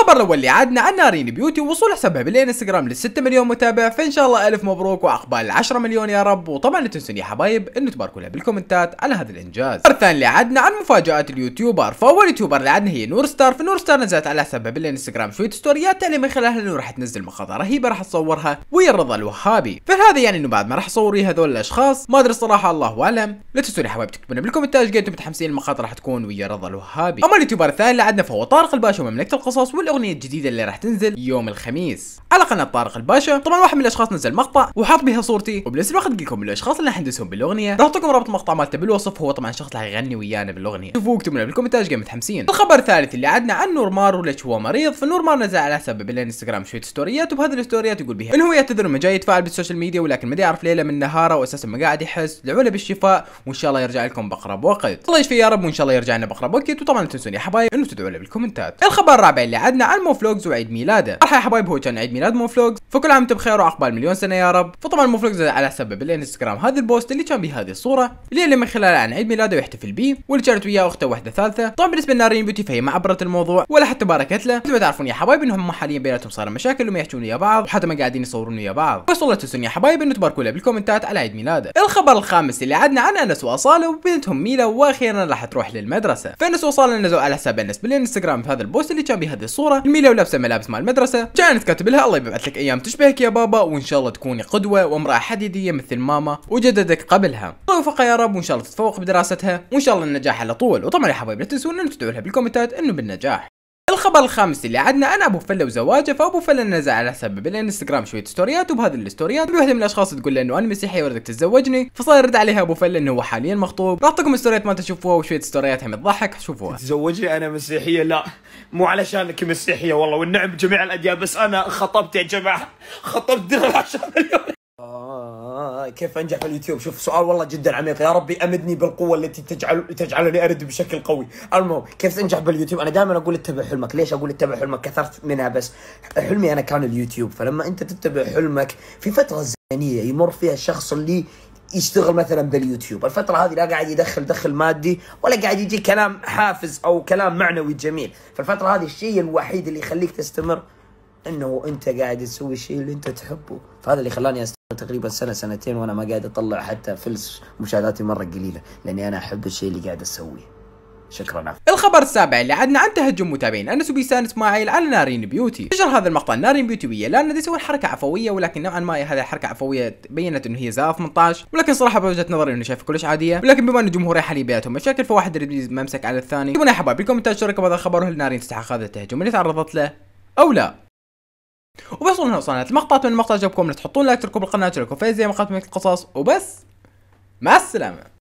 الخبر الاول اللي عادنا عن نارين بيوتي ووصول حسابها بالانستغرام ل 6 مليون متابع فان شاء الله الف مبروك واقبال ال 10 مليون يا رب وطبعا لا تنسون يا حبايب انه تباركوا لها بالكومنتات على هذا الانجاز الخبر الثاني اللي عادنا عن مفاجات اليوتيوبر فاول يوتيوبر اللي عادنا هي نور ستار فنور ستار نزلت على حسابها بالانستغرام شويه ستوريات اللي يعني من خلالها انه راح تنزل مقاطع رهيبه راح تصورها ويا الرضا الوهابي فهذا يعني انه بعد ما راح ويا هذول الاشخاص ما ادري الصراحه الله اعلم لا تنسون يا حبايب تكتبوا لنا بالكومنتات قد انتم متحمسين المقاطع راح تكون ويا رضا الوهابي اما اليوتيوبر الثاني اللي عندنا فهو طارق الباشا ومملكه القصص وال الاغنيه الجديده اللي راح تنزل يوم الخميس على قناه طارق الباشا طبعا واحد من الاشخاص نزل مقطع وحاط بها صورتي وبنفس الوقت قلت لكم الاشخاص اللي حندسهم بالاغنيه راح اعطيكم رابط المقطع مالته بالوصف هو طبعا شخص راح يغني ويانا بالاغنيه شوفوا اكتبوا لنا بالكومنتات جاي متحمسين الخبر الثالث اللي عدنا عن نورمار وليش هو مريض فنورمار نزل على سبب الانستغرام شويه ستوريات وبهذه الستوريات يقول بها انه هو يعتذر انه جاي يتفاعل بالسوشيال ميديا ولكن ما يعرف ليله من نهاره واساسا ما قاعد يحس دعوا له بالشفاء وان شاء الله يرجع لكم باقرب وقت الله يشفي يا رب وان شاء الله يرجع لنا باقرب وقت وطبعا لا تنسون يا حبايب انه تدعوا له بالكومنتات الخبر الرابع اللي عدنا حلقتنا عن موفلوجز وعيد ميلاده مرحبا يا حبايب هو كان عيد ميلاد موفلوجز فكل عام بخير وعقبال مليون سنه يا رب فطبعا موفلوجز على سبب الانستغرام هذا البوست اللي كان بهذه الصوره اللي, اللي من خلالها عن عيد ميلاده ويحتفل بيه واللي كانت وياه اخته واحده ثالثه طبعا بالنسبه لنارين بيوتي فهي ما عبرت الموضوع ولا حتى باركت له انتم تعرفون يا حبايب انهم حاليا بيناتهم صار مشاكل وما يحكون ويا بعض وحتى ما قاعدين يصورون ويا بعض بس والله تسون يا حبايب انه تباركوا له بالكومنتات على عيد ميلاده الخبر الخامس اللي عدنا عن انس واصاله وبنتهم ميلا واخيرا راح تروح للمدرسه فانس واصاله نزلوا على حساب انس بالانستغرام في هذا البوست اللي كان بهذه الصوره الصوره الميله ولابسه ملابس مال المدرسه كانت كاتب لها الله يبعث لك ايام تشبهك يا بابا وان شاء الله تكوني قدوه وامراه حديديه مثل ماما وجددك قبلها توفق يا رب وان شاء الله تتفوق بدراستها وان شاء الله النجاح على طول وطبعا يا حبايبي لا تنسون ان تدعوا لها بالكومنتات انه بالنجاح الخبر الخامس اللي عدنا انا ابو فله وزواجه فابو فله نزل على حسابه بالانستغرام شويه ستوريات وبهذه الستوريات وحده من الاشخاص تقول له انه انا مسيحيه وردك تتزوجني فصار يرد عليها ابو فله انه هو حاليا مخطوب راح اعطيكم ستوريات ما تشوفوها وشويه ستوريات هم تضحك شوفوها تزوجني انا مسيحيه لا مو علشانك مسيحيه والله والنعم جميع الاديان بس انا خطبت يا جماعه خطبت درهم عشان اليوم كيف انجح في اليوتيوب شوف سؤال والله جدا عميق يا ربي امدني بالقوه التي تجعل تجعلني ارد بشكل قوي المهم كيف تنجح باليوتيوب انا دائما اقول اتبع حلمك ليش اقول اتبع حلمك كثرت منها بس حلمي انا كان اليوتيوب فلما انت تتبع حلمك في فتره زمنيه يمر فيها الشخص اللي يشتغل مثلا باليوتيوب الفترة هذه لا قاعد يدخل دخل مادي ولا قاعد يجي كلام حافز أو كلام معنوي جميل فالفترة هذه الشيء الوحيد اللي يخليك تستمر انه انت قاعد تسوي الشيء اللي انت تحبه فهذا اللي خلاني أستمر. تقريبا سنه سنتين وانا ما قاعد اطلع حتى فلس مشاهداتي مره قليله لاني انا احب الشيء اللي قاعد اسويه شكرا الخبر السابع اللي عدنا عن تهجم متابعين انس وبيسان اسماعيل على نارين بيوتي نشر هذا المقطع نارين بيوتي ويا لان يسوي حركه عفويه ولكن نوعا ما هذه الحركه عفويه بينت انه هي زاف 18 ولكن صراحه بوجهه نظري انه شايفه كلش عاديه ولكن بما ان الجمهوريه حاليا بياتهم مشاكل فواحد يريد ممسك على الثاني يا حبايب بالكومنتات شاركوا هذا الخبر وهل نارين تستحق هذا التهجم اللي تعرضت له او لا وبس وصلنا المقطع من المقطع عجبكم لا تحطون لايك تركوا بالقناه تشتركوا في زي مقاطع مثل القصص وبس مع السلامه